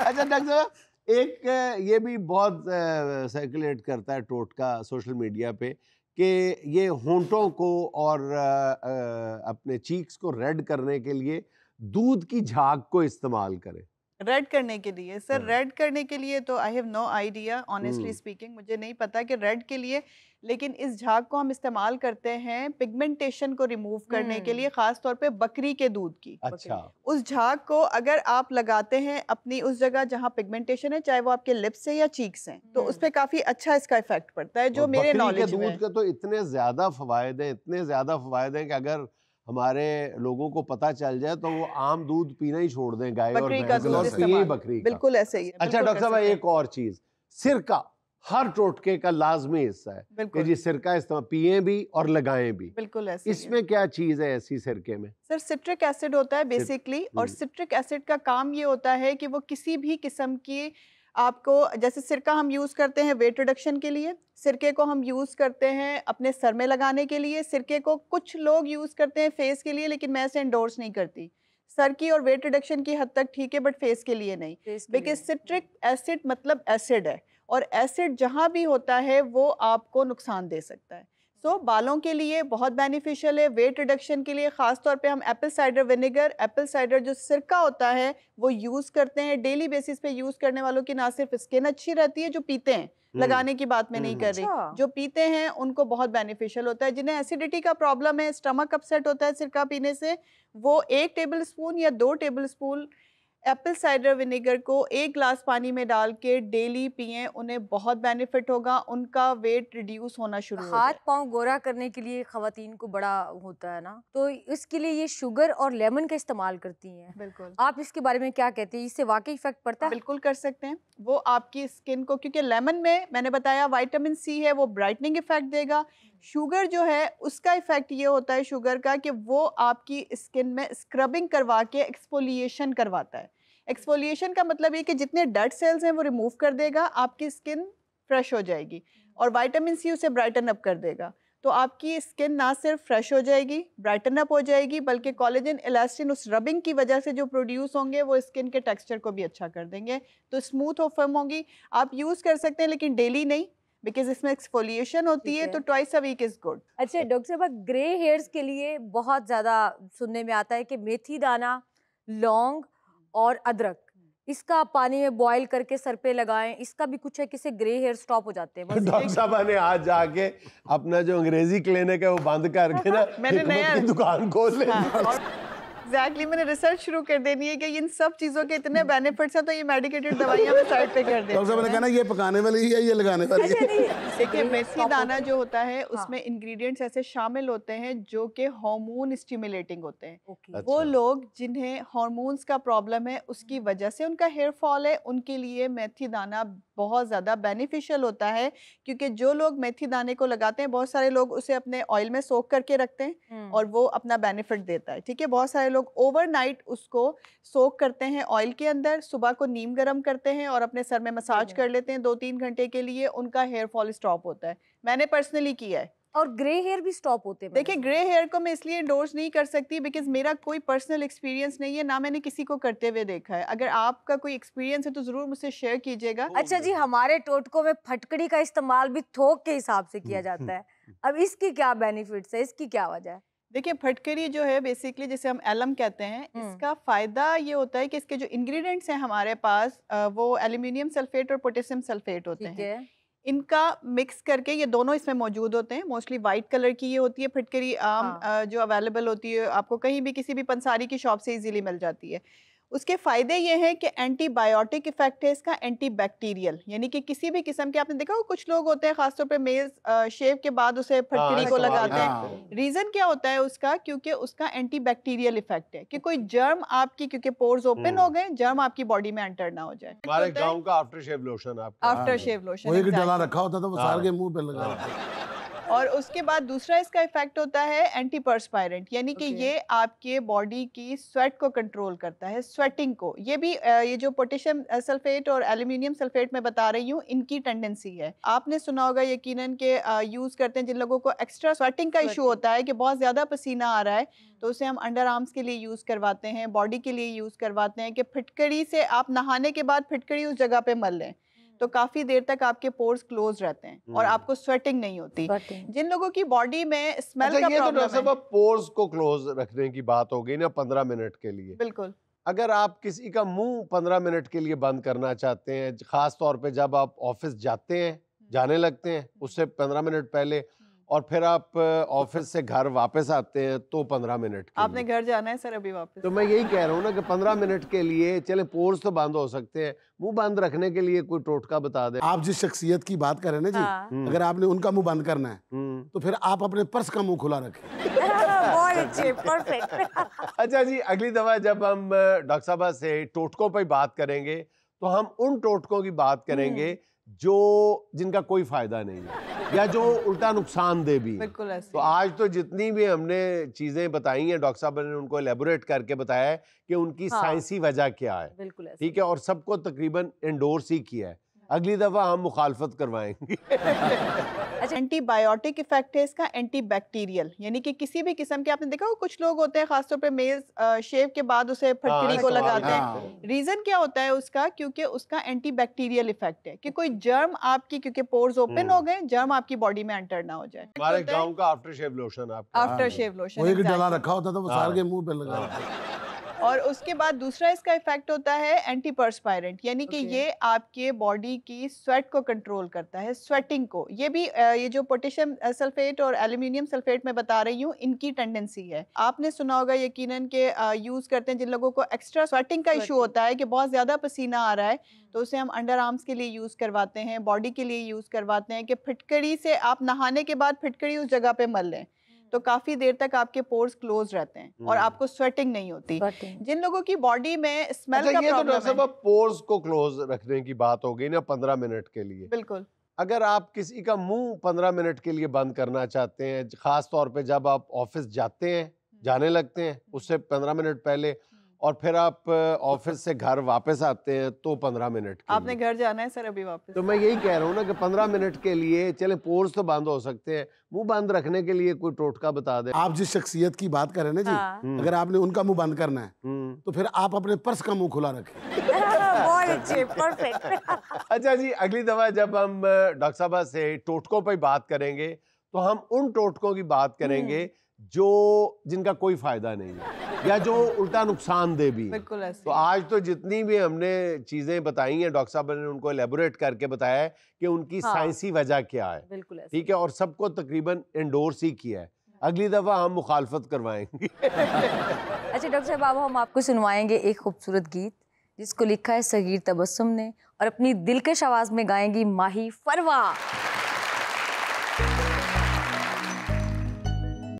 अच्छा डॉक्टर साहब एक ये भी बहुत सर्कुलेट करता है टोटका सोशल मीडिया पे कि ये होंठों को और अपने चीक्स को रेड करने के लिए दूध की झाग को इस्तेमाल करें रेड करने के लिए सर रेड हाँ। करने के लिए तो I have no idea honestly speaking मुझे नहीं पता कि रेड के लिए लेकिन इस झाग को हम इस्तेमाल करते हैं पिगमेंटेशन को रिमूव करने के लिए खास तौर पे बकरी के दूध की अच्छा उस झाग को अगर आप लगाते हैं अपनी उस जगह जहाँ पिगमेंटेशन है चाहे वो आपके लिप्स है या चीक्स हैं तो उस पर काफी अच्छा इसका इफेक्ट पड़ता है जो मेरे नॉलेज में दूध के तो इतने ज्यादा फवायद हैं इतने ज्यादा फवायद हैं कि अगर हमारे लोगों को पता चल जाए तो वो आम दूध पीना ही छोड़ दें गाय और भैंस बकरी बिल्कुल ऐसे ही अच्छा डॉक्टर साहब एक और चीज सिरका हर टोटके का लाजमी हिस्सा है कि जी सिरका इस्तेमाल पिए भी और लगाएं भी बिल्कुल ऐसे इसमें क्या चीज है ऐसी सिरके में सर सिट्रिक एसिड होता है बेसिकली और सिट्रिक एसिड का काम ये होता है कि वो किसी भी किस्म की आपको जैसे सिरका हम यूज़ करते हैं वेट रिडक्शन के लिए सिरके को हम यूज़ करते हैं अपने सर में लगाने के लिए सिरके को कुछ लोग यूज़ करते हैं फेस के लिए लेकिन मैं इसे इंडोर्स नहीं करती सर की और वेट रिडक्शन की हद तक ठीक है बट फेस के लिए नहीं बिकॉज सिट्रिक एसिड मतलब एसिड है और एसिड जहाँ भी होता है वो आपको नुकसान दे सकता है सो so, बालों के लिए बहुत बेनिफिशियल है वेट रिडक्शन के लिए ख़ास तौर पे हम apple cider vinegar apple cider जो सिरका होता है वो यूज़ करते हैं डेली बेसिस पे यूज़ करने वालों की ना सिर्फ स्किन अच्छी रहती है जो पीते हैं हम्म। लगाने की बात में नहीं कर रही अच्छा। जो पीते हैं उनको बहुत बेनिफिशियल होता है जिन्हें एसिडिटी का प्रॉब्लम है स्टमक अपसेट होता है सिरका पीने से वो एक टेबल स्पून या दो tablespoon apple cider vinegar को एक ग्लास पानी में डाल के डेली पिए उन्हें बहुत बेनिफिट होगा उनका वेट रिड्यूस होना शुरू हाथ पांव गोरा करने के लिए खातन को बड़ा होता है ना तो इसके लिए ये शुगर और लेमन का इस्तेमाल करती हैं बिल्कुल आप इसके बारे में क्या कहते हैं इससे वाकई इफेक्ट पड़ता है बिल्कुल कर सकते हैं वो आपकी स्किन को क्योंकि लेमन में मैंने बताया वाइटामिन सी है वो ब्राइटनिंग इफेक्ट देगा शुगर जो है उसका इफ़ेक्ट ये होता है शुगर का कि वो आपकी स्किन में स्क्रबिंग करवा के एक्सफोलिएशन करवाता है एक्सफोलिएशन का मतलब ये कि जितने डेड सेल्स हैं वो रिमूव कर देगा आपकी स्किन फ्रेश हो जाएगी और वाइटामिन सी उसे ब्राइटन अप कर देगा तो आपकी स्किन ना सिर्फ फ्रेश हो जाएगी ब्राइटन अप हो जाएगी बल्कि कॉलेजन इलास्टिन उस रबिंग की वजह से जो प्रोड्यूस होंगे वो स्किन के टेक्सचर को भी अच्छा कर देंगे तो स्मूथ और फर्म होगी आप यूज़ कर सकते हैं लेकिन डेली नहीं बिकॉज इसमें एक्सफोलिएशन होती है, तो twice a week is good अच्छा डॉक्टर साहब ग्रे हेयर्स के लिए बहुत ज़्यादा सुनने में आता है कि मेथी दाना लौंग और अदरक इसका पानी में बॉईल करके सर पे लगाएं इसका भी कुछ है किसे ग्रे हेयर स्टॉप हो जाते हैं डॉक्टर साहब ने आज जाके अपना जो अंग्रेजी क्लिनिक है वो बंद करके हाँ, ना मैंने नया दुकान खोल ली हाँ। एग्जैक्टली मैंने रिसर्च शुरू कर देनी है कि इन सब चीज़ों के इतने बेनिफिट्स हैं तो ये मेडिकेटेड दवाइयां मैं साइड पे कर देती हूँ मैंने कहा ना ये पकाने वाली है ये लगाने वाली अच्छा, है देखिए मेथी दाना जो होता है हाँ। उसमें इंग्रेडिएंट्स ऐसे शामिल होते हैं जो कि हार्मोन स्टिमुलेटिंग होते हैं वो अच्छा। लोग जिन्हें हार्मोन्स का प्रॉब्लम है उसकी वजह से उनका हेयर फॉल है उनके लिए मेथी दाना बहुत ज़्यादा बेनिफिशियल होता है क्योंकि जो लोग मेथी दाने को लगाते हैं बहुत सारे लोग उसे अपने ऑयल में सोख करके रखते हैं और वो अपना बेनिफिट देता है ठीक है बहुत सारे लोग ओवरनाइट उसको सोख करते हैं ऑयल के अंदर सुबह को नीम गर्म करते हैं और अपने सर में मसाज कर लेते हैं दो तीन घंटे के लिए उनका हेयर फॉल स्टॉप होता है मैंने पर्सनली किया है और ग्रे हेयर भी स्टॉप होते हैं देखिए ग्रे हेयर को मैं इसलिए इंडोर्स नहीं कर सकती बिकॉज मेरा कोई पर्सनल एक्सपीरियंस नहीं है ना मैंने किसी को करते हुए देखा है अगर आपका कोई एक्सपीरियंस है तो जरूर मुझसे शेयर कीजिएगा अच्छा जी हमारे टोटको में फटकड़ी का इस्तेमाल भी थोक के हिसाब से किया जाता है अब इसकी क्या बेनिफिट है इसकी क्या वजह है देखिए फटकरी जो है बेसिकली जिसे हम एलम कहते हैं हम्म। इसका फ़ायदा ये होता है कि इसके जो इंग्रेडिएंट्स हैं हमारे पास वो एल्यूमिनियम सल्फेट और पोटेशियम सल्फेट होते हैं इनका मिक्स करके ये दोनों इसमें मौजूद होते हैं मोस्टली वाइट कलर की ये होती है फिटकरी आम हाँ. जो अवेलेबल होती है आपको कहीं भी किसी भी पंसारी की शॉप से इजीली मिल जाती है उसके फ़ायदे ये हैं कि एंटीबायोटिक इफ़ेक्ट है इसका एंटीबैक्टीरियल यानी कि किसी भी किस्म के आपने देखा हो कुछ लोग होते हैं खासतौर पे मेज़ शेव के बाद उसे हाँ, फटकरी को लगाते हैं हाँ। रीज़न क्या होता है उसका क्योंकि उसका एंटीबैक्टीरियल इफ़ेक्ट है कि कोई जर्म आपकी क्योंकि पोर्स ओपन हो हम्म। गए जर्म आपकी बॉडी में एंटर ना हो जाए हमारे का after shave lotion after shave lotion रखा होता था वो सारे हाँ। मुंह पे लगा और उसके बाद दूसरा इसका इफेक्ट होता है एंटी परस्पायरेंट यानी कि okay. ये आपके बॉडी की स्वेट को कंट्रोल करता है स्वेटिंग को ये भी ये जो पोटेशियम सल्फेट और एल्यूमिनियम सल्फेट मैं बता रही हूँ इनकी टेंडेंसी है आपने सुना होगा यकीन के यूज़ करते हैं जिन लोगों को एक्स्ट्रा स्वेटिंग का इशू होता है कि बहुत ज़्यादा पसीना आ रहा है तो हम्म। उसे हम अंडर आर्म्स के लिए यूज़ करवाते हैं बॉडी के लिए यूज़ करवाते हैं कि फिटकड़ी से आप नहाने के बाद फिटकड़ी उस जगह पे मल लें तो काफ़ी देर तक आपके पोर्स क्लोज रहते हैं और हम्म। आपको स्वेटिंग नहीं होती जिन लोगों की बॉडी में स्मेल अच्छा, का तो पोर्स को क्लोज रखने की बात हो गई ना पंद्रह मिनट के लिए बिल्कुल अगर आप किसी का मुंह पंद्रह मिनट के लिए बंद करना चाहते हैं खास तौर पे जब आप ऑफिस जाते हैं हम्म। जाने लगते हैं हम्म। उससे पंद्रह मिनट पहले और फिर आप ऑफिस से घर वापस आते हैं तो पंद्रह मिनट आपने घर जाना है सर अभी वापस तो मैं यही कह रहा हूँ ना कि पंद्रह मिनट के लिए चले पोर्स तो बंद हो सकते हैं मुंह बंद रखने के लिए कोई टोटका बता दे आप जिस शख्सियत की बात करें ना जी हाँ। हम्म। अगर आपने उनका मुंह बंद करना है हम्म। तो फिर आप अपने पर्स का मुंह खुला रखें अच्छा जी अगली दफा जब हम डॉक्टर साहब से टोटकों पर बात करेंगे तो हम उन टोटकों की बात करेंगे हम्म। जो जिनका कोई फायदा नहीं है या जो उल्टा नुकसान दे भी बिल्कुल तो आज तो जितनी भी हमने चीजें बताई हैं डॉक्टर साहब ने उनको एलेबोरेट करके बताया है कि उनकी हाँ। साइंसी वजह क्या है बिल्कुल ठीक है और सबको तकरीबन इंडोर्स ही किया है अगली दफ़ा हम मुखालफत करवाएंगे अच्छा एंटीबायोटिक इफेक्ट है इसका बैक्टीरियल यानी कि किसी भी किस्म के आपने देखा हो कुछ लोग होते हैं खासतौर पे मेज शेव के बाद उसे हाँ, फटकरी को लगाते हैं रीज़न हाँ। क्या होता है उसका क्योंकि उसका एंटी बैक्टीरियल इफेक्ट है कि कोई जर्म आपकी क्योंकि पोर्स हम्म। ओपन हो गए जर्म आपकी बॉडी में एंटर ना हो जाए हमारे तो गाँव का after shave lotion after shave lotion रखा होता था वो सारे हाँ। मुंह पे लगा और उसके बाद दूसरा इसका इफेक्ट होता है एंटी परस्पायरेंट यानी कि okay. ये आपके बॉडी की स्वेट को कंट्रोल करता है स्वेटिंग को ये भी ये जो पोटेशियम सल्फेट और एल्यूमिनियम सल्फेट में बता रही हूँ इनकी टेंडेंसी है आपने सुना होगा यकीनन के यूज़ करते हैं जिन लोगों को एक्स्ट्रा स्वेटिंग का इशू होता है कि बहुत ज़्यादा पसीना आ रहा है हम्म। तो उसे हम अंडर आर्म्स के लिए यूज़ करवाते हैं बॉडी के लिए यूज़ करवाते हैं कि फिटकड़ी से आप नहाने के बाद फिटकड़ी उस जगह पे मल लें तो काफ़ी देर तक आपके पोर्स क्लोज रहते हैं और हम्म। आपको स्वेटिंग नहीं होती जिन लोगों की बॉडी में स्मेल अच्छा, का तो पोर्स को क्लोज रखने की बात हो गई ना पंद्रह मिनट के लिए बिल्कुल अगर आप किसी का मुंह पंद्रह मिनट के लिए बंद करना चाहते हैं खास तौर पे जब आप ऑफिस जाते हैं हम्म। जाने लगते हैं हम्म। उससे पंद्रह मिनट पहले और फिर आप ऑफिस से घर वापस आते हैं तो पंद्रह मिनट आपने घर जाना है सर अभी वापस तो मैं यही कह रहा हूँ ना कि पंद्रह मिनट के लिए चले पोर्स तो बंद हो सकते हैं मुंह बंद रखने के लिए कोई टोटका बता दे आप जिस शख्सियत की बात करें ना जी हाँ। हम्म। अगर आपने उनका मुंह बंद करना है हम्म। तो फिर आप अपने पर्स का मुंह खुला रखें अच्छा जी अगली दफा जब हम डॉक्टर साहब से टोटकों पर बात करेंगे तो हम उन टोटकों की बात करेंगे हम्म। जो जिनका कोई फायदा नहीं है या जो उल्टा नुकसान दे भी बिल्कुल ऐसे तो आज तो जितनी भी हमने चीजें बताई हैं डॉक्टर साहब ने उनको एलेबोरेट करके बताया है कि उनकी हाँ। साइंसी वजह क्या है बिल्कुल ठीक है और सबको तकरीबन इंडोर्स ही किया है अगली दफ़ा हम मुखालफत करवाएंगे अच्छा डॉक्टर साहब हम आपको सुनवाएंगे एक खूबसूरत गीत जिसको लिखा है सगीर तबस्सुम ने और अपनी दिल के शवाज में गाएंगी माही फरवा